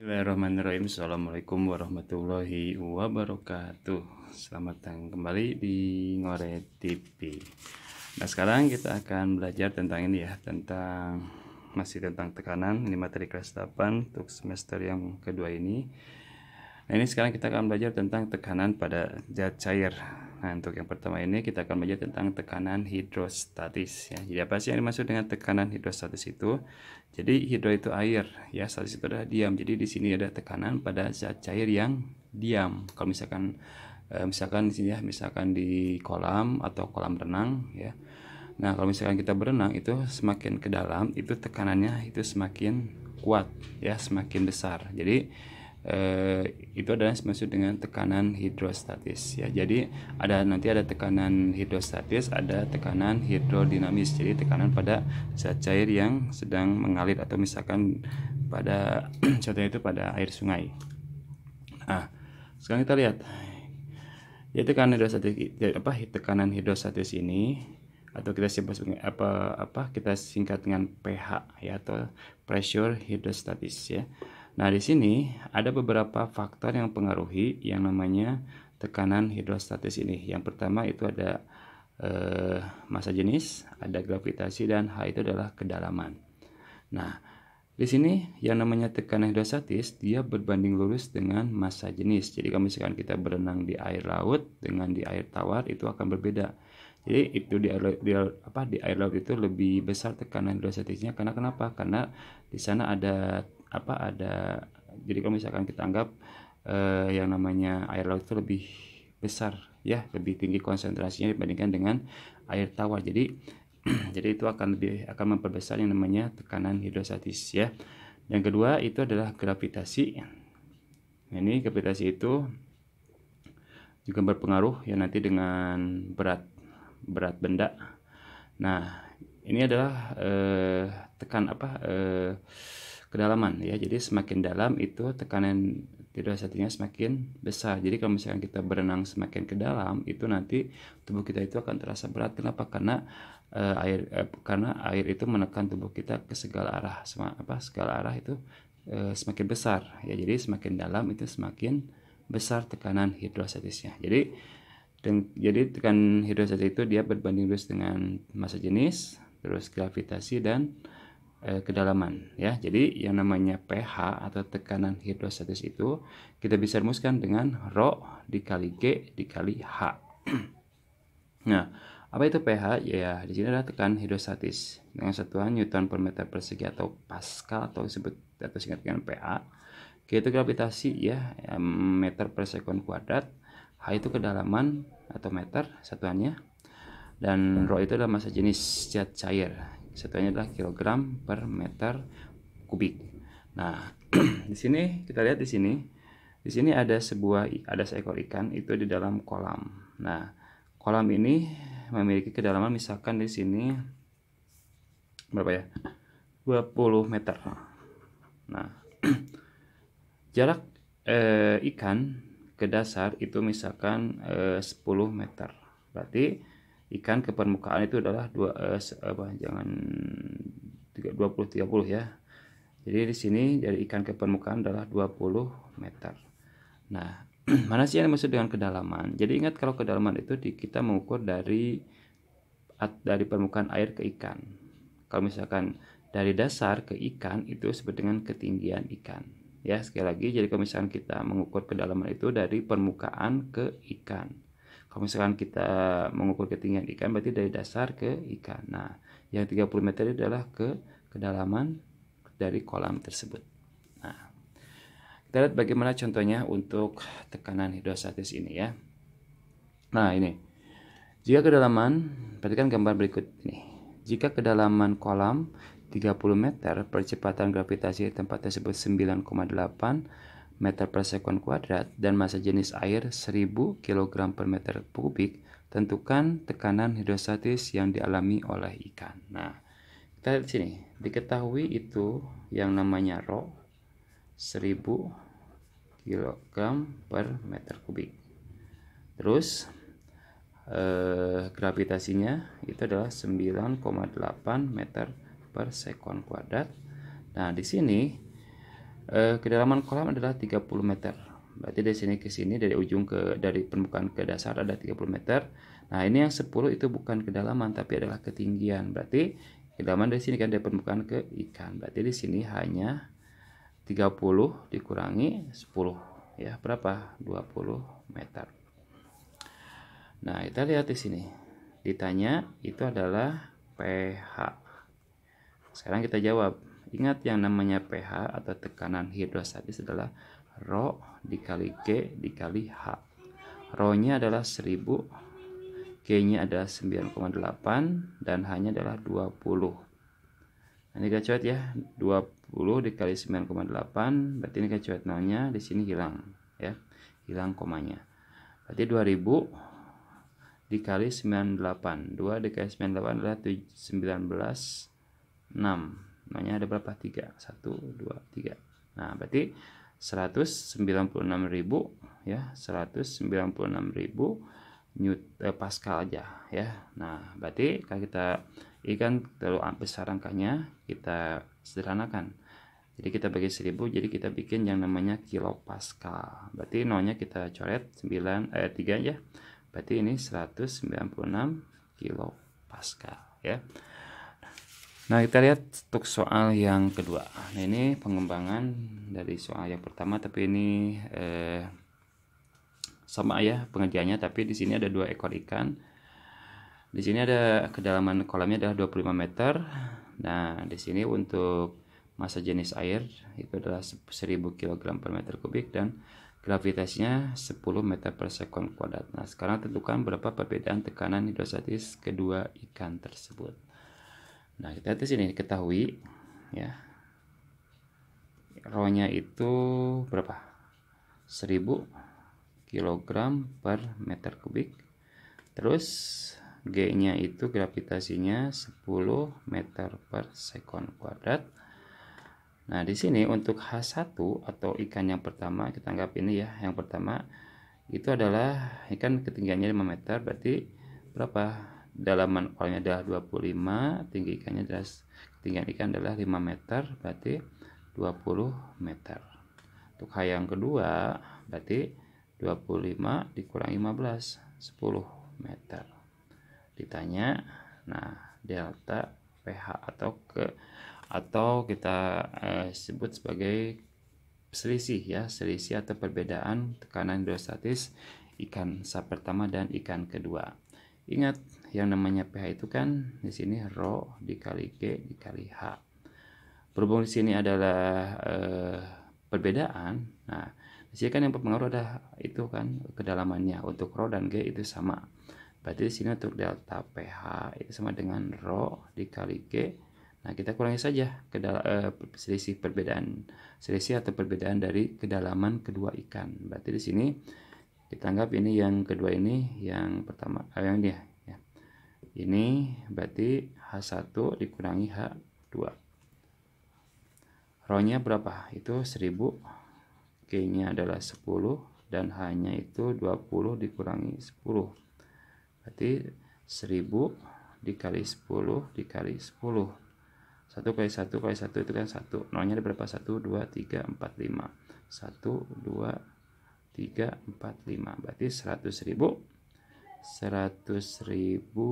Bismillahirrahmanirrahim Assalamualaikum warahmatullahi wabarakatuh Selamat datang kembali di Ngore TV Nah sekarang kita akan belajar tentang ini ya Tentang Masih tentang tekanan Ini materi kelas 8 Untuk semester yang kedua ini Nah ini sekarang kita akan belajar tentang tekanan pada zat cair Nah, untuk yang pertama ini kita akan belajar tentang tekanan hidrostatis ya. Jadi apa sih yang dimaksud dengan tekanan hidrostatis itu? Jadi hidro itu air ya, statis itu adalah diam. Jadi di sini ada tekanan pada zat cair yang diam. Kalau misalkan eh, misalkan di sini ya, misalkan di kolam atau kolam renang ya. Nah, kalau misalkan kita berenang itu semakin ke dalam itu tekanannya itu semakin kuat ya, semakin besar. Jadi Eh, itu adalah maksud dengan tekanan hidrostatis ya jadi ada nanti ada tekanan hidrostatis ada tekanan hidrodinamis jadi tekanan pada zat cair yang sedang mengalir atau misalkan pada contohnya itu pada air sungai nah sekarang kita lihat ya tekanan hidrostatis ya, apa tekanan hidrostatis ini atau kita sebut apa apa kita singkat dengan pH ya atau pressure hidrostatis ya Nah, di sini ada beberapa faktor yang pengaruhi yang namanya tekanan hidrostatis ini. Yang pertama itu ada eh, masa jenis, ada gravitasi dan H itu adalah kedalaman. Nah, di sini yang namanya tekanan hidrostatis dia berbanding lurus dengan masa jenis. Jadi kalau misalkan kita berenang di air laut dengan di air tawar itu akan berbeda. Jadi itu di air, di apa di air laut itu lebih besar tekanan hidrostatisnya karena kenapa? Karena di sana ada apa ada jadi kalau misalkan kita anggap eh, yang namanya air laut itu lebih besar ya lebih tinggi konsentrasinya dibandingkan dengan air tawar jadi jadi itu akan lebih akan memperbesar yang namanya tekanan hidrostatis ya yang kedua itu adalah gravitasi ini gravitasi itu juga berpengaruh ya nanti dengan berat berat benda nah ini adalah eh, tekan apa eh, kedalaman ya jadi semakin dalam itu tekanan tidur semakin besar jadi kalau misalkan kita berenang semakin ke dalam itu nanti tubuh kita itu akan terasa berat kenapa karena uh, air uh, karena air itu menekan tubuh kita ke segala arah sama apa segala arah itu eh, semakin besar ya jadi semakin dalam itu semakin besar tekanan hidrostatisnya jadi dan, jadi tekanan hidrostatis itu dia berbanding lurus dengan massa jenis terus gravitasi dan eh, kedalaman ya. Jadi yang namanya pH atau tekanan hidrostatis itu kita bisa rumuskan dengan rho dikali G dikali H. nah, apa itu pH? Ya, di sini adalah tekanan hidrostatis dengan satuan newton per meter persegi atau pascal atau disebut atau singkat dengan pA. G itu gravitasi ya, meter per sekon kuadrat. H itu kedalaman atau meter satuannya. Dan rho itu adalah massa jenis zat cair satuannya adalah kilogram per meter kubik. Nah, di sini kita lihat di sini. Di sini ada sebuah ada seekor ikan itu di dalam kolam. Nah, kolam ini memiliki kedalaman misalkan di sini berapa ya? 20 meter. Nah, jarak eh, ikan ke dasar itu misalkan eh, 10 meter. Berarti ikan ke permukaan itu adalah dua eh, apa jangan 20 30 ya. Jadi di sini jadi ikan ke permukaan adalah 20 meter. Nah, mana sih yang dimaksud dengan kedalaman? Jadi ingat kalau kedalaman itu di, kita mengukur dari at dari permukaan air ke ikan. Kalau misalkan dari dasar ke ikan itu seperti dengan ketinggian ikan. Ya, sekali lagi jadi kalau misalkan kita mengukur kedalaman itu dari permukaan ke ikan kalau misalkan kita mengukur ketinggian ikan berarti dari dasar ke ikan nah yang 30 meter itu adalah ke kedalaman dari kolam tersebut nah kita lihat bagaimana contohnya untuk tekanan hidrostatis ini ya nah ini jika kedalaman perhatikan gambar berikut ini jika kedalaman kolam 30 meter percepatan gravitasi tempat tersebut 9,8 meter per sekon kuadrat dan massa jenis air 1000 kg per meter kubik, tentukan tekanan hidrostatis yang dialami oleh ikan. Nah, kita lihat sini. Diketahui itu yang namanya rho 1000 kg per meter kubik. Terus eh, gravitasinya itu adalah 9,8 meter per sekon kuadrat. Nah, di sini eh, kedalaman kolam adalah 30 meter berarti dari sini ke sini dari ujung ke dari permukaan ke dasar ada 30 meter nah ini yang 10 itu bukan kedalaman tapi adalah ketinggian berarti kedalaman dari sini kan dari permukaan ke ikan berarti di sini hanya 30 dikurangi 10 ya berapa 20 meter nah kita lihat di sini ditanya itu adalah pH sekarang kita jawab Ingat yang namanya pH atau tekanan hidrostatis adalah Rho dikali G dikali H. Rho-nya adalah 1000, G-nya adalah 9,8 dan H-nya adalah 20. Ini kita coret ya, 20 dikali 9,8 berarti ini kita coret nolnya di sini hilang ya. Hilang komanya. Berarti 2000 dikali 98 2 dikali 98 adalah 19 6 nolnya ada berapa 3 1 2 3 nah berarti 196.000 ya 196.000 Newton eh, pascal aja ya nah berarti kalau kita ikan terlalu besar angkanya kita sederhanakan jadi kita bagi 1000 jadi kita bikin yang namanya kilo pascal berarti nolnya kita coret 9 eh 3 aja berarti ini 196 kilo pascal ya Nah, kita lihat untuk soal yang kedua. Nah, ini pengembangan dari soal yang pertama, tapi ini eh, sama ya pengerjaannya, tapi di sini ada dua ekor ikan. Di sini ada kedalaman kolamnya adalah 25 meter. Nah, di sini untuk masa jenis air itu adalah 1000 kg per meter kubik dan gravitasinya 10 meter per sekon kuadrat. Nah, sekarang tentukan berapa perbedaan tekanan hidrostatis kedua ikan tersebut. Nah, kita di sini ketahui ya. Rohnya itu berapa? 1000 kg per meter kubik. Terus G-nya itu gravitasinya 10 meter per second kuadrat. Nah, di sini untuk H1 atau ikan yang pertama kita anggap ini ya, yang pertama itu adalah ikan ketinggiannya 5 meter berarti berapa? dalaman dua adalah 25 tinggi ikannya adalah ketinggian ikan adalah 5 meter berarti 20 meter untuk hayang yang kedua berarti 25 dikurangi 15 10 meter ditanya nah delta pH atau ke atau kita eh, sebut sebagai selisih ya selisih atau perbedaan tekanan hidrostatis ikan sap pertama dan ikan kedua Ingat yang namanya pH itu kan di sini rho dikali G dikali H. Berhubung di sini adalah eh, perbedaan, nah di sini kan yang berpengaruh adalah itu kan kedalamannya untuk rho dan G itu sama. Berarti di sini untuk delta pH itu sama dengan rho dikali G. Nah, kita kurangi saja kedala, eh, selisih perbedaan selisih atau perbedaan dari kedalaman kedua ikan. Berarti di sini kita anggap ini yang kedua ini yang pertama eh, yang dia ya, ya. ini berarti H1 dikurangi H2 rohnya berapa itu 1000 G nya adalah 10 dan H nya itu 20 dikurangi 10 berarti 1000 dikali 10 dikali 10 1 kali 1 kali 1 itu kan 1 nolnya ada berapa 1 2 3 4 5 1 2 3, 4, 5. Berarti 100 ribu. 100 ribu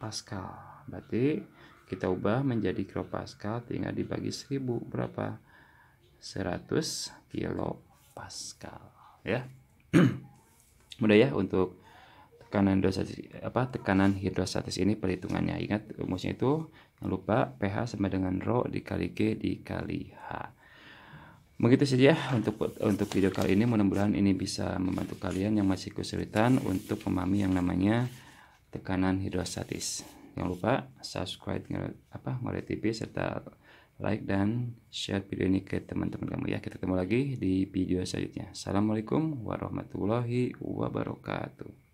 Pascal. Berarti kita ubah menjadi kilo Pascal tinggal dibagi 1000 berapa? 100 kilo Pascal ya. Mudah ya untuk tekanan hidrostatis apa tekanan hidrostatis ini perhitungannya ingat rumusnya itu jangan lupa pH sama dengan rho dikali G dikali H Begitu saja ya, untuk untuk video kali ini mudah-mudahan ini bisa membantu kalian yang masih kesulitan untuk memahami yang namanya tekanan hidrostatis. Jangan lupa subscribe apa Ngore TV serta like dan share video ini ke teman-teman kamu ya. Kita ketemu lagi di video selanjutnya. Assalamualaikum warahmatullahi wabarakatuh.